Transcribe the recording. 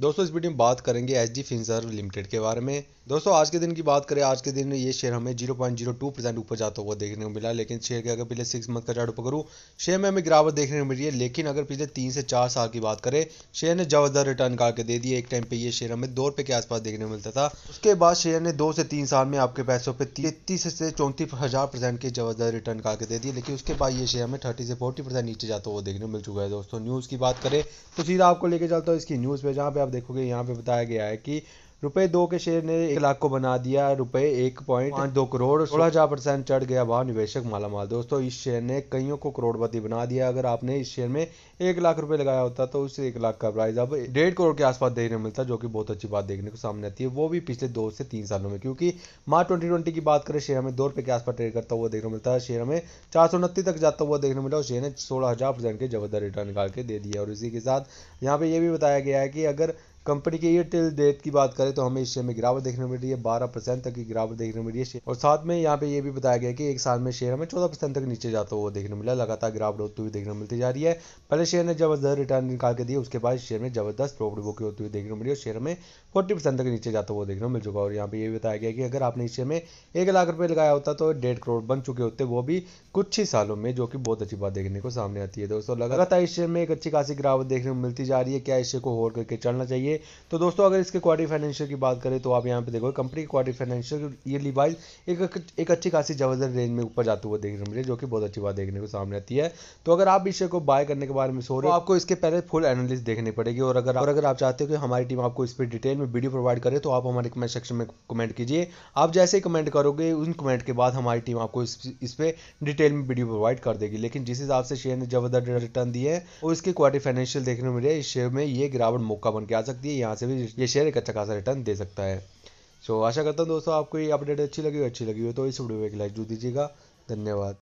दोस्तों इस वीडियो में बात करेंगे एच डी फिनसर्व लिमिटेड के बारे में दोस्तों आज के दिन की बात करें आज के दिन ये शेयर हमें 0.02 परसेंट ऊपर जाता हुआ देखने को मिला लेकिन शेयर के अगर पिछले सिक्स मंथ का चार्ट ऊपर करूँ शेयर में हमें गिरावट देखने को मिल रही है लेकिन अगर पिछले तीन से चार साल की बात करें शेयर ने जबरदस्त रिटर्न काट के दे दिए एक टाइम पे ये शेयर हमें दो रुपये के आसपास देखने को मिलता था उसके बाद शेयर ने दो से तीन साल में आपके पैसों पर तैतीस से चौंतीस हज़ार परसेंट के जबरदस्त रिटर्न काट के दे दिए लेकिन उसके बाद ये शेयर हमें थर्टी से फोर्टी परसेंट नीचे जाता हुआ देखने को मिल चुका है दोस्तों न्यूज़ की बात करें तो सीधा आपको लेके चलता हूँ इसकी न्यूज़ पर जहाँ पे आप देखोगे यहाँ पे बताया गया है कि रुपए दो के शेयर ने एक लाख को बना दिया रुपए एक पॉइंट दो करोड़ सोलह हजार परसेंट चढ़ गया वहां निवेशक माला माल दोस्तों इस शेयर ने कईयों को करोड़पति बना दिया अगर आपने इस शेयर में एक लाख रुपए लगाया होता तो उस एक लाख का प्राइस अब डेढ़ करोड़ के आसपास देखने मिलता जो कि बहुत अच्छी बात देखने को सामने आती है वो भी पिछले दो से तीन सालों में क्योंकि मार्च ट्वेंटी की बात करें शेयर में दो रुपए के आसपास ट्रेड करता हुआ देखने मिलता है शेयर में चार सौ तक जाता हुआ देखने मिला और शेयर ने सोलह हजार परसेंट के जबरदस्त रिटर्न निकाल के दे दिया और इसी के साथ यहाँ पे ये भी बताया गया है कि अगर कंपनी के ईयर टिल डेट की बात करें तो हमें इस शेयर में गिरावट देखने को मिल रही है बारह परसेंट तक की गिरावट देखने को मिल रही है और साथ में यहाँ पे ये भी बताया गया कि एक साल में शेयर हमें चौदह परसेंट तक नीचे जाता हुआ देखने मिला लगातार गिरावट होती हुई देखने को मिलती जा रही है पहले शेयर ने जबरदस्त रिटर्न निकाल के दिए उसके बाद शेयर में जबरदस्त प्रॉफिट बुक होती हुई देखने को मिली और शेयर में फोर्टी परसेंट तक नीचे जाता हुआ देखने को मिल चुका और यहाँ पे ये बताया गया कि अगर आपने इस शेयर में एक लाख रुपये लगाया होता तो डेढ़ करोड़ बन चुके होते वो भी कुछ ही सालों में जो कि बहुत अच्छी बात देखने को सामने आती है दोस्तों लगातार इस शेयर में एक अच्छी खासी गिरावट देखने को मिलती जा रही है क्या इस शेयर को होल्ड करके चलना चाहिए चाहिए तो दोस्तों अगर इसके क्वार्टर फाइनेंशियल की बात करें तो आप यहाँ पे देखो कंपनी की क्वार्टर फाइनेंशियल ये लिवाइज एक एक अच्छी खासी जबरदस्त रेंज में ऊपर जाते हुए देखने को मिले जो कि बहुत अच्छी बात देखने को सामने आती है तो अगर आप इस शेयर को बाय करने के बारे में सो रहे हो तो आपको इसके पहले फुल एनालिस देखने पड़ेगी और अगर और अगर आप चाहते हो कि हमारी टीम आपको इस पर डिटेल में वीडियो प्रोवाइड करे तो आप हमारे कमेंट सेक्शन में कमेंट कीजिए आप जैसे ही कमेंट करोगे उन कमेंट के बाद हमारी टीम आपको इस पर डिटेल में वीडियो प्रोवाइड कर देगी लेकिन जिस हिसाब से शेयर ने जबरदस्त रिटर्न दिए है और इसके क्वार्टर फाइनेंशियल देखने को मिले इस शेयर में ये गिरावट मौका बन के आ सकती है सकती है यहाँ से भी ये शेयर एक अच्छा खासा रिटर्न दे सकता है सो आशा करता हूँ दोस्तों आपको ये अपडेट अच्छी लगी अच्छी लगी हो तो इस वीडियो में एक लाइक जो दीजिएगा धन्यवाद